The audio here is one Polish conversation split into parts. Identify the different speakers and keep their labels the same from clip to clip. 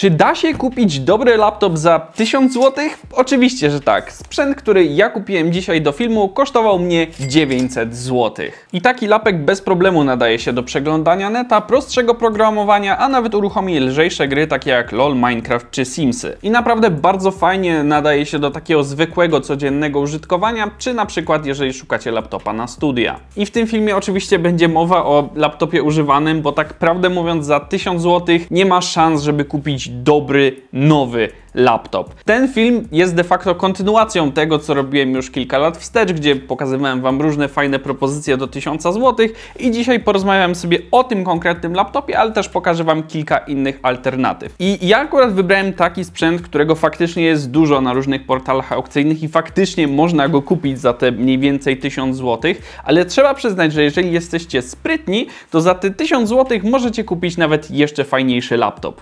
Speaker 1: Czy da się kupić dobry laptop za 1000 zł? Oczywiście, że tak. Sprzęt, który ja kupiłem dzisiaj do filmu, kosztował mnie 900 zł. I taki lapek bez problemu nadaje się do przeglądania neta, prostszego programowania, a nawet uruchomi lżejsze gry takie jak LoL, Minecraft czy Simsy. I naprawdę bardzo fajnie nadaje się do takiego zwykłego, codziennego użytkowania, czy na przykład jeżeli szukacie laptopa na studia. I w tym filmie oczywiście będzie mowa o laptopie używanym, bo tak prawdę mówiąc za 1000 zł nie ma szans, żeby kupić dobry, nowy laptop. Ten film jest de facto kontynuacją tego, co robiłem już kilka lat wstecz, gdzie pokazywałem Wam różne fajne propozycje do 1000 zł i dzisiaj porozmawiam sobie o tym konkretnym laptopie, ale też pokażę Wam kilka innych alternatyw. I ja akurat wybrałem taki sprzęt, którego faktycznie jest dużo na różnych portalach aukcyjnych i faktycznie można go kupić za te mniej więcej 1000 zł, ale trzeba przyznać, że jeżeli jesteście sprytni, to za te 1000 zł możecie kupić nawet jeszcze fajniejszy laptop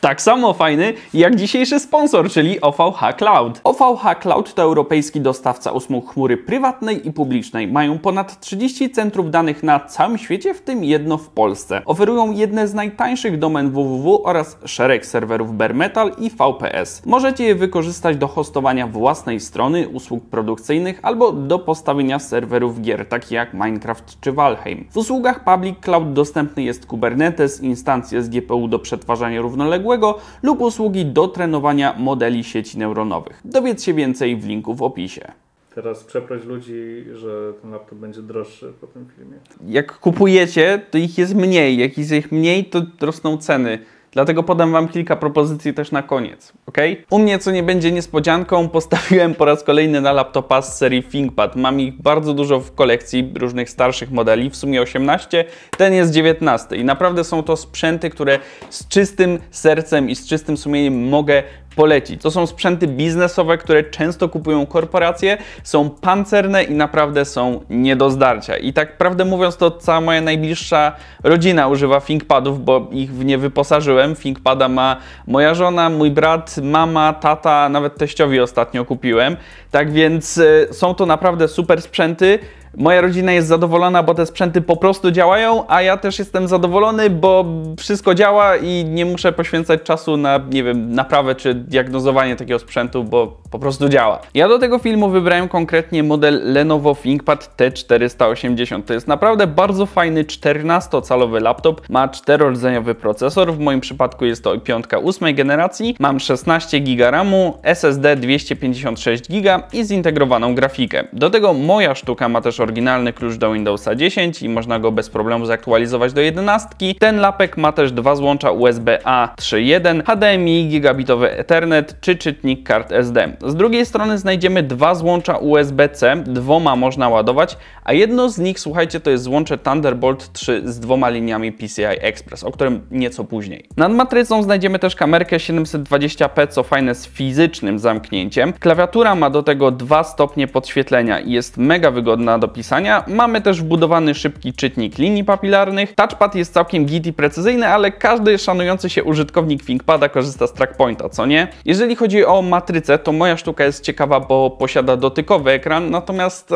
Speaker 1: tak samo fajny jak dzisiejszy sponsor, czyli OVH Cloud. OVH Cloud to europejski dostawca usług chmury prywatnej i publicznej. Mają ponad 30 centrów danych na całym świecie, w tym jedno w Polsce. Oferują jedne z najtańszych domen www oraz szereg serwerów bare metal i VPS. Możecie je wykorzystać do hostowania własnej strony, usług produkcyjnych albo do postawienia serwerów gier, takich jak Minecraft czy Valheim. W usługach Public Cloud dostępny jest Kubernetes, instancje z GPU do przetwarzania równoległości, odległego lub usługi do trenowania modeli sieci neuronowych. Dowiedz się więcej w linku w opisie. Teraz przeproś ludzi, że ten laptop będzie droższy po tym filmie. Jak kupujecie, to ich jest mniej. Jak jest ich mniej, to rosną ceny. Dlatego podam Wam kilka propozycji też na koniec, ok? U mnie, co nie będzie niespodzianką, postawiłem po raz kolejny na laptopa z serii ThinkPad. Mam ich bardzo dużo w kolekcji różnych starszych modeli, w sumie 18, ten jest 19 i naprawdę są to sprzęty, które z czystym sercem i z czystym sumieniem mogę polecić. To są sprzęty biznesowe, które często kupują korporacje, są pancerne i naprawdę są nie do zdarcia. I tak prawdę mówiąc, to cała moja najbliższa rodzina używa ThinkPadów, bo ich w nie wyposażyłem. ThinkPada ma moja żona, mój brat, mama, tata, nawet teściowi ostatnio kupiłem. Tak więc e, są to naprawdę super sprzęty. Moja rodzina jest zadowolona, bo te sprzęty po prostu działają, a ja też jestem zadowolony, bo wszystko działa i nie muszę poświęcać czasu na, nie wiem, naprawę czy diagnozowanie takiego sprzętu, bo po prostu działa. Ja do tego filmu wybrałem konkretnie model Lenovo ThinkPad T480. To jest naprawdę bardzo fajny 14-calowy laptop. Ma rdzeniowy procesor, w moim przypadku jest to piątka ósmej generacji. Mam 16 GB RAMu, SSD 256 GB i zintegrowaną grafikę. Do tego moja sztuka ma też też oryginalny klucz do Windowsa 10 i można go bez problemu zaktualizować do 11. Ten lapek ma też dwa złącza USB-A 3.1, HDMI, gigabitowy Ethernet czy czytnik kart SD. Z drugiej strony znajdziemy dwa złącza USB-C, dwoma można ładować, a jedno z nich, słuchajcie, to jest złącze Thunderbolt 3 z dwoma liniami PCI Express, o którym nieco później. Nad matrycą znajdziemy też kamerkę 720p, co fajne z fizycznym zamknięciem. Klawiatura ma do tego dwa stopnie podświetlenia i jest mega wygodna do do pisania. Mamy też wbudowany szybki czytnik linii papilarnych. Touchpad jest całkiem git i precyzyjny, ale każdy szanujący się użytkownik ThinkPada korzysta z trackpointa, co nie? Jeżeli chodzi o matrycę, to moja sztuka jest ciekawa, bo posiada dotykowy ekran, natomiast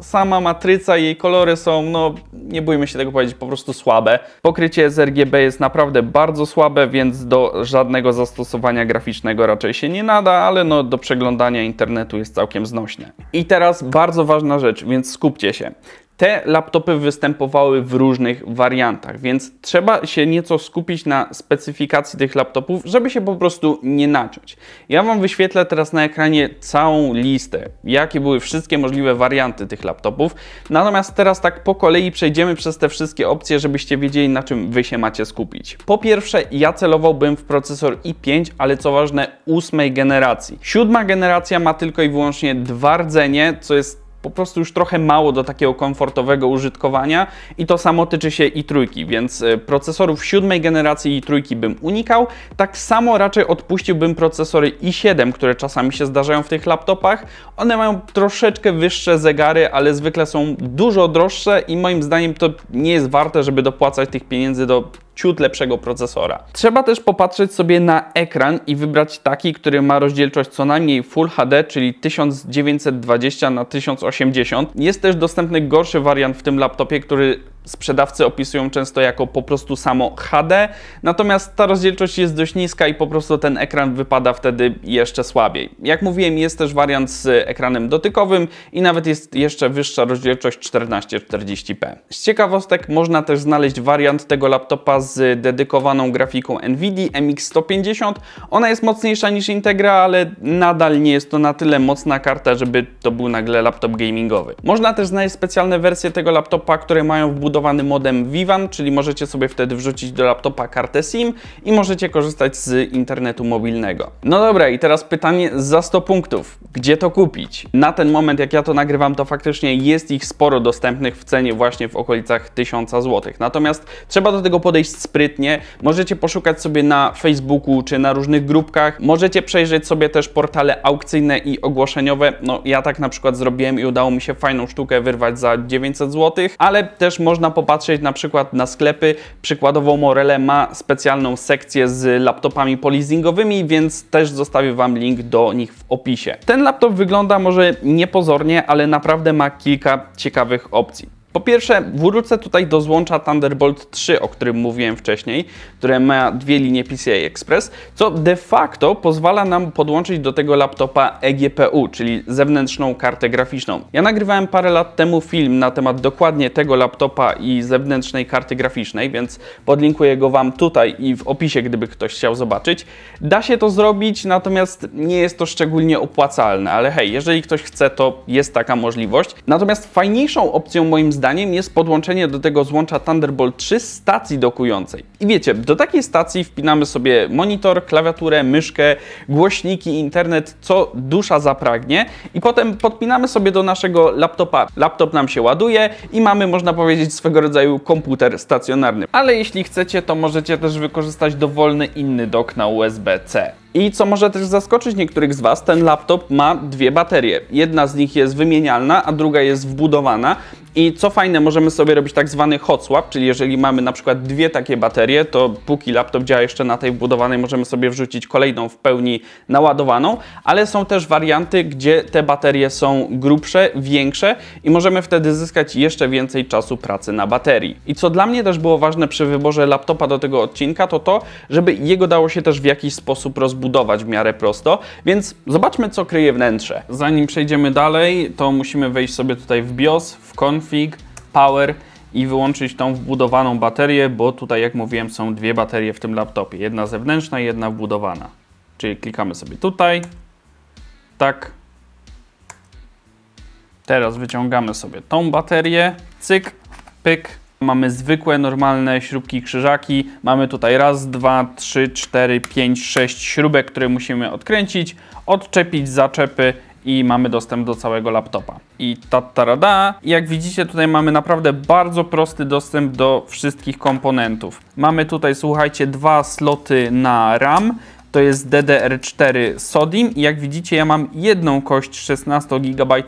Speaker 1: sama matryca i jej kolory są, no nie bójmy się tego powiedzieć, po prostu słabe. Pokrycie z RGB jest naprawdę bardzo słabe, więc do żadnego zastosowania graficznego raczej się nie nada, ale no do przeglądania internetu jest całkiem znośne. I teraz bardzo ważna rzecz, więc skup skupcie się. Te laptopy występowały w różnych wariantach, więc trzeba się nieco skupić na specyfikacji tych laptopów, żeby się po prostu nie naciąć. Ja Wam wyświetlę teraz na ekranie całą listę, jakie były wszystkie możliwe warianty tych laptopów. Natomiast teraz tak po kolei przejdziemy przez te wszystkie opcje, żebyście wiedzieli na czym Wy się macie skupić. Po pierwsze, ja celowałbym w procesor i5, ale co ważne ósmej generacji. Siódma generacja ma tylko i wyłącznie dwa rdzenie, co jest po prostu już trochę mało do takiego komfortowego użytkowania i to samo tyczy się i trójki, więc e, procesorów siódmej generacji i trójki bym unikał. Tak samo raczej odpuściłbym procesory i7, które czasami się zdarzają w tych laptopach. One mają troszeczkę wyższe zegary, ale zwykle są dużo droższe i moim zdaniem to nie jest warte, żeby dopłacać tych pieniędzy do ciut lepszego procesora. Trzeba też popatrzeć sobie na ekran i wybrać taki, który ma rozdzielczość co najmniej Full HD, czyli 1920 na 1080. Jest też dostępny gorszy wariant w tym laptopie, który sprzedawcy opisują często jako po prostu samo HD, natomiast ta rozdzielczość jest dość niska i po prostu ten ekran wypada wtedy jeszcze słabiej. Jak mówiłem, jest też wariant z ekranem dotykowym i nawet jest jeszcze wyższa rozdzielczość 1440p. Z ciekawostek można też znaleźć wariant tego laptopa z dedykowaną grafiką NVIDIA MX150. Ona jest mocniejsza niż Integra, ale nadal nie jest to na tyle mocna karta, żeby to był nagle laptop gamingowy. Można też znaleźć specjalne wersje tego laptopa, które mają wbudowane wbudowany modem Vivan, czyli możecie sobie wtedy wrzucić do laptopa kartę SIM i możecie korzystać z internetu mobilnego. No dobra, i teraz pytanie za 100 punktów. Gdzie to kupić? Na ten moment, jak ja to nagrywam, to faktycznie jest ich sporo dostępnych w cenie właśnie w okolicach 1000 zł. Natomiast trzeba do tego podejść sprytnie. Możecie poszukać sobie na Facebooku czy na różnych grupkach. Możecie przejrzeć sobie też portale aukcyjne i ogłoszeniowe. No ja tak na przykład zrobiłem i udało mi się fajną sztukę wyrwać za 900 zł, ale też można można popatrzeć na przykład na sklepy. Przykładowo Morele ma specjalną sekcję z laptopami polizingowymi, więc też zostawię Wam link do nich w opisie. Ten laptop wygląda może niepozornie, ale naprawdę ma kilka ciekawych opcji. Po pierwsze, wrócę tutaj do złącza Thunderbolt 3, o którym mówiłem wcześniej, które ma dwie linie PCI Express, co de facto pozwala nam podłączyć do tego laptopa eGPU, czyli zewnętrzną kartę graficzną. Ja nagrywałem parę lat temu film na temat dokładnie tego laptopa i zewnętrznej karty graficznej, więc podlinkuję go Wam tutaj i w opisie, gdyby ktoś chciał zobaczyć. Da się to zrobić, natomiast nie jest to szczególnie opłacalne, ale hej, jeżeli ktoś chce, to jest taka możliwość. Natomiast fajniejszą opcją moim zdaniem zdaniem jest podłączenie do tego złącza Thunderbolt 3 stacji dokującej. I wiecie, do takiej stacji wpinamy sobie monitor, klawiaturę, myszkę, głośniki, internet, co dusza zapragnie i potem podpinamy sobie do naszego laptopa. Laptop nam się ładuje i mamy, można powiedzieć, swego rodzaju komputer stacjonarny. Ale jeśli chcecie, to możecie też wykorzystać dowolny inny dok na USB-C. I co może też zaskoczyć niektórych z Was, ten laptop ma dwie baterie. Jedna z nich jest wymienialna, a druga jest wbudowana. I co fajne, możemy sobie robić tak zwany hot swap, czyli jeżeli mamy na przykład dwie takie baterie, baterię, to póki laptop działa jeszcze na tej wbudowanej, możemy sobie wrzucić kolejną w pełni naładowaną, ale są też warianty, gdzie te baterie są grubsze, większe i możemy wtedy zyskać jeszcze więcej czasu pracy na baterii. I co dla mnie też było ważne przy wyborze laptopa do tego odcinka, to to, żeby jego dało się też w jakiś sposób rozbudować w miarę prosto, więc zobaczmy co kryje wnętrze. Zanim przejdziemy dalej, to musimy wejść sobie tutaj w BIOS, w config, power i wyłączyć tą wbudowaną baterię, bo tutaj jak mówiłem są dwie baterie w tym laptopie. Jedna zewnętrzna jedna wbudowana. Czyli klikamy sobie tutaj. Tak. Teraz wyciągamy sobie tą baterię. Cyk, pyk. Mamy zwykłe, normalne śrubki krzyżaki. Mamy tutaj raz, dwa, trzy, cztery, pięć, sześć śrubek, które musimy odkręcić, odczepić zaczepy i mamy dostęp do całego laptopa. I tatarada, jak widzicie tutaj mamy naprawdę bardzo prosty dostęp do wszystkich komponentów. Mamy tutaj, słuchajcie, dwa sloty na RAM, to jest DDR4 SODIM i jak widzicie ja mam jedną kość 16 GB,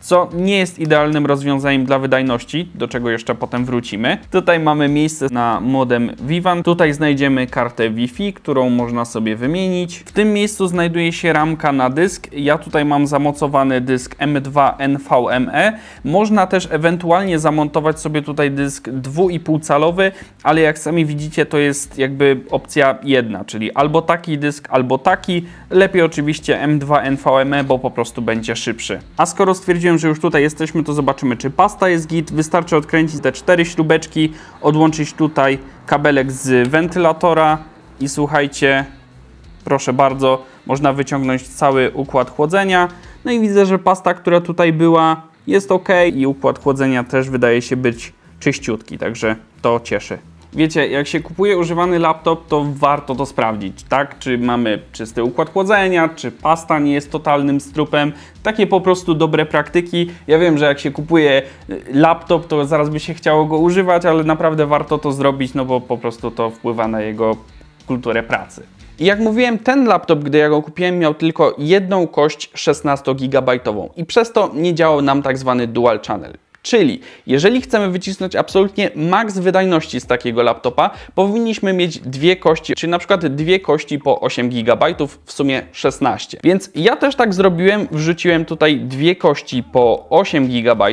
Speaker 1: co nie jest idealnym rozwiązaniem dla wydajności, do czego jeszcze potem wrócimy. Tutaj mamy miejsce na modem Vivan. Tutaj znajdziemy kartę Wi-Fi, którą można sobie wymienić. W tym miejscu znajduje się ramka na dysk. Ja tutaj mam zamocowany dysk M2 NVMe. Można też ewentualnie zamontować sobie tutaj dysk 2,5 calowy, ale jak sami widzicie to jest jakby opcja jedna, czyli albo taki dysk, albo taki. Lepiej oczywiście M2 NVMe, bo po prostu będzie szybszy. A skoro stwierdziłem, że już tutaj jesteśmy, to zobaczymy, czy pasta jest git. Wystarczy odkręcić te cztery śrubeczki, odłączyć tutaj kabelek z wentylatora i słuchajcie, proszę bardzo, można wyciągnąć cały układ chłodzenia. No i widzę, że pasta, która tutaj była, jest ok i układ chłodzenia też wydaje się być czyściutki, także to cieszy wiecie, jak się kupuje używany laptop, to warto to sprawdzić, tak? Czy mamy czysty układ chłodzenia, czy pasta nie jest totalnym strupem. Takie po prostu dobre praktyki. Ja wiem, że jak się kupuje y, laptop, to zaraz by się chciało go używać, ale naprawdę warto to zrobić, no bo po prostu to wpływa na jego kulturę pracy. I jak mówiłem, ten laptop, gdy ja go kupiłem, miał tylko jedną kość 16 GB i przez to nie działał nam tak zwany dual channel. Czyli jeżeli chcemy wycisnąć absolutnie maks wydajności z takiego laptopa, powinniśmy mieć dwie kości, czyli na przykład dwie kości po 8 GB, w sumie 16. Więc ja też tak zrobiłem, wrzuciłem tutaj dwie kości po 8 GB,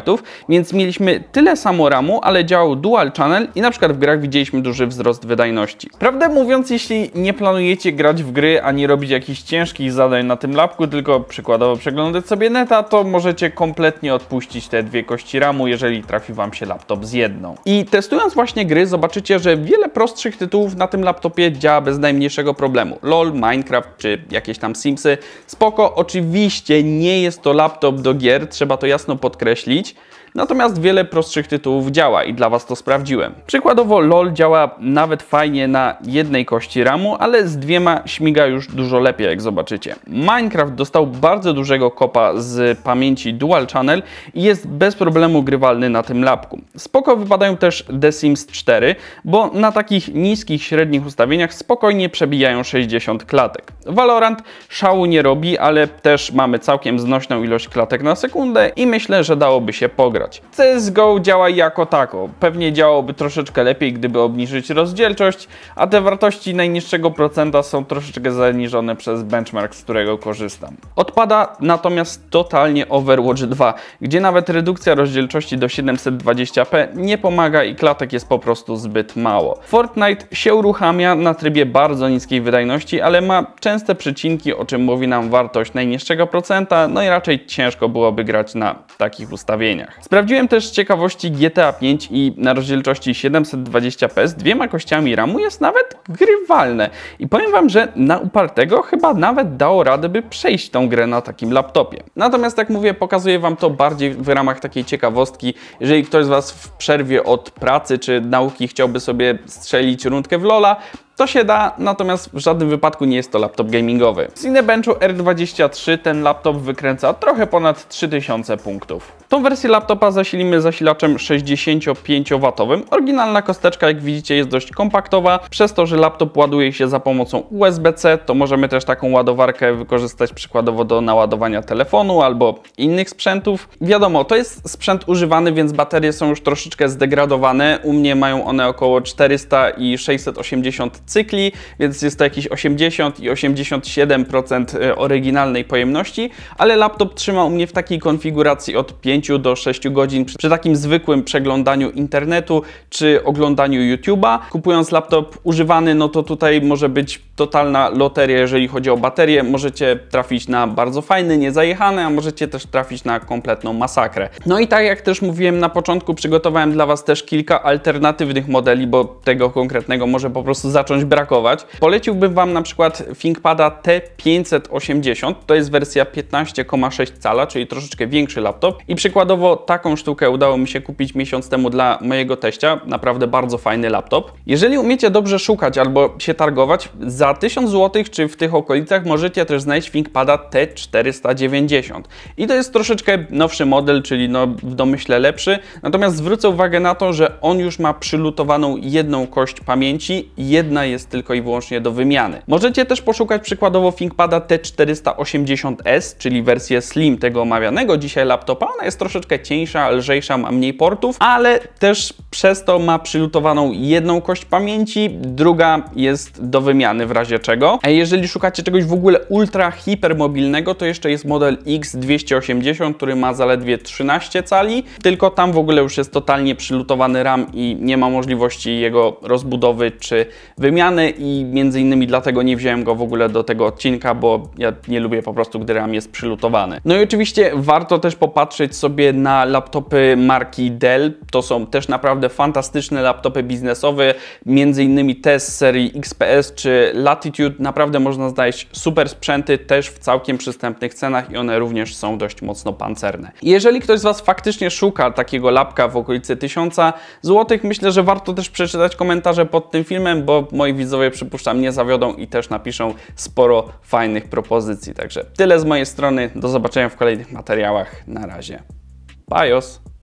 Speaker 1: więc mieliśmy tyle samo ramu, ale działał dual channel i na przykład w grach widzieliśmy duży wzrost wydajności. Prawdę mówiąc, jeśli nie planujecie grać w gry, ani robić jakichś ciężkich zadań na tym lapku, tylko przykładowo przeglądać sobie neta, to możecie kompletnie odpuścić te dwie kości ramu jeżeli trafi Wam się laptop z jedną. I testując właśnie gry zobaczycie, że wiele prostszych tytułów na tym laptopie działa bez najmniejszego problemu. LOL, Minecraft czy jakieś tam Simsy. Spoko, oczywiście nie jest to laptop do gier, trzeba to jasno podkreślić. Natomiast wiele prostszych tytułów działa i dla Was to sprawdziłem. Przykładowo LOL działa nawet fajnie na jednej kości ramu, ale z dwiema śmiga już dużo lepiej, jak zobaczycie. Minecraft dostał bardzo dużego kopa z pamięci Dual Channel i jest bez problemu pełno grywalny na tym lapku. Spoko wypadają też The Sims 4, bo na takich niskich, średnich ustawieniach spokojnie przebijają 60 klatek. Valorant szału nie robi, ale też mamy całkiem znośną ilość klatek na sekundę i myślę, że dałoby się pograć. CSGO działa jako tako. Pewnie działałoby troszeczkę lepiej, gdyby obniżyć rozdzielczość, a te wartości najniższego procenta są troszeczkę zaniżone przez benchmark, z którego korzystam. Odpada natomiast totalnie Overwatch 2, gdzie nawet redukcja rozdzielczości rozdzielczości do 720p nie pomaga i klatek jest po prostu zbyt mało. Fortnite się uruchamia na trybie bardzo niskiej wydajności, ale ma częste przycinki, o czym mówi nam wartość najniższego procenta, no i raczej ciężko byłoby grać na takich ustawieniach. Sprawdziłem też z ciekawości GTA 5 i na rozdzielczości 720p z dwiema kościami RAMu jest nawet grywalne i powiem Wam, że na upartego chyba nawet dało radę, by przejść tą grę na takim laptopie. Natomiast jak mówię, pokazuję Wam to bardziej w ramach takiej ciekawości ciekawostki. Jeżeli ktoś z Was w przerwie od pracy czy nauki chciałby sobie strzelić rundkę w Lola, to się da, natomiast w żadnym wypadku nie jest to laptop gamingowy. Z Cinebenchu R23 ten laptop wykręca trochę ponad 3000 punktów. Tą wersję laptopa zasilimy zasilaczem 65W. Oryginalna kosteczka, jak widzicie, jest dość kompaktowa. Przez to, że laptop ładuje się za pomocą USB-C, to możemy też taką ładowarkę wykorzystać przykładowo do naładowania telefonu albo innych sprzętów. Wiadomo, to jest sprzęt używany, więc baterie są już troszeczkę zdegradowane. U mnie mają one około 400 i 680 cykli, więc jest to jakieś 80 i 87% e, oryginalnej pojemności, ale laptop trzyma u mnie w takiej konfiguracji od 5 do 6 godzin przy takim zwykłym przeglądaniu internetu czy oglądaniu YouTube'a. Kupując laptop używany, no to tutaj może być totalna loteria, jeżeli chodzi o baterię. Możecie trafić na bardzo fajny, niezajechany, a możecie też trafić na kompletną masakrę. No i tak jak też mówiłem na początku, przygotowałem dla Was też kilka alternatywnych modeli, bo tego konkretnego może po prostu zacząć zacząć brakować. Poleciłbym Wam na przykład ThinkPada T580, to jest wersja 15,6 cala, czyli troszeczkę większy laptop i przykładowo taką sztukę udało mi się kupić miesiąc temu dla mojego teścia, naprawdę bardzo fajny laptop. Jeżeli umiecie dobrze szukać albo się targować, za 1000 zł czy w tych okolicach możecie też znaleźć ThinkPada T490 i to jest troszeczkę nowszy model, czyli no w domyśle lepszy, natomiast zwrócę uwagę na to, że on już ma przylutowaną jedną kość pamięci, jedna jest tylko i wyłącznie do wymiany. Możecie też poszukać przykładowo ThinkPada T480S, czyli wersję slim tego omawianego dzisiaj laptopa. Ona jest troszeczkę cieńsza, lżejsza, ma mniej portów, ale też przez to ma przylutowaną jedną kość pamięci, druga jest do wymiany w razie czego. A jeżeli szukacie czegoś w ogóle ultra hipermobilnego, to jeszcze jest model X280, który ma zaledwie 13 cali, tylko tam w ogóle już jest totalnie przylutowany RAM i nie ma możliwości jego rozbudowy czy wymiany wymiany i między innymi dlatego nie wziąłem go w ogóle do tego odcinka, bo ja nie lubię po prostu, gdy RAM jest przylutowany. No i oczywiście warto też popatrzeć sobie na laptopy marki Dell. To są też naprawdę fantastyczne laptopy biznesowe, między innymi te z serii XPS czy Latitude. Naprawdę można znaleźć super sprzęty też w całkiem przystępnych cenach i one również są dość mocno pancerne. Jeżeli ktoś z Was faktycznie szuka takiego lapka w okolicy 1000 zł, myślę, że warto też przeczytać komentarze pod tym filmem, bo moi widzowie przypuszczam nie zawiodą i też napiszą sporo fajnych propozycji. Także tyle z mojej strony, do zobaczenia w kolejnych materiałach. Na razie. Pajos!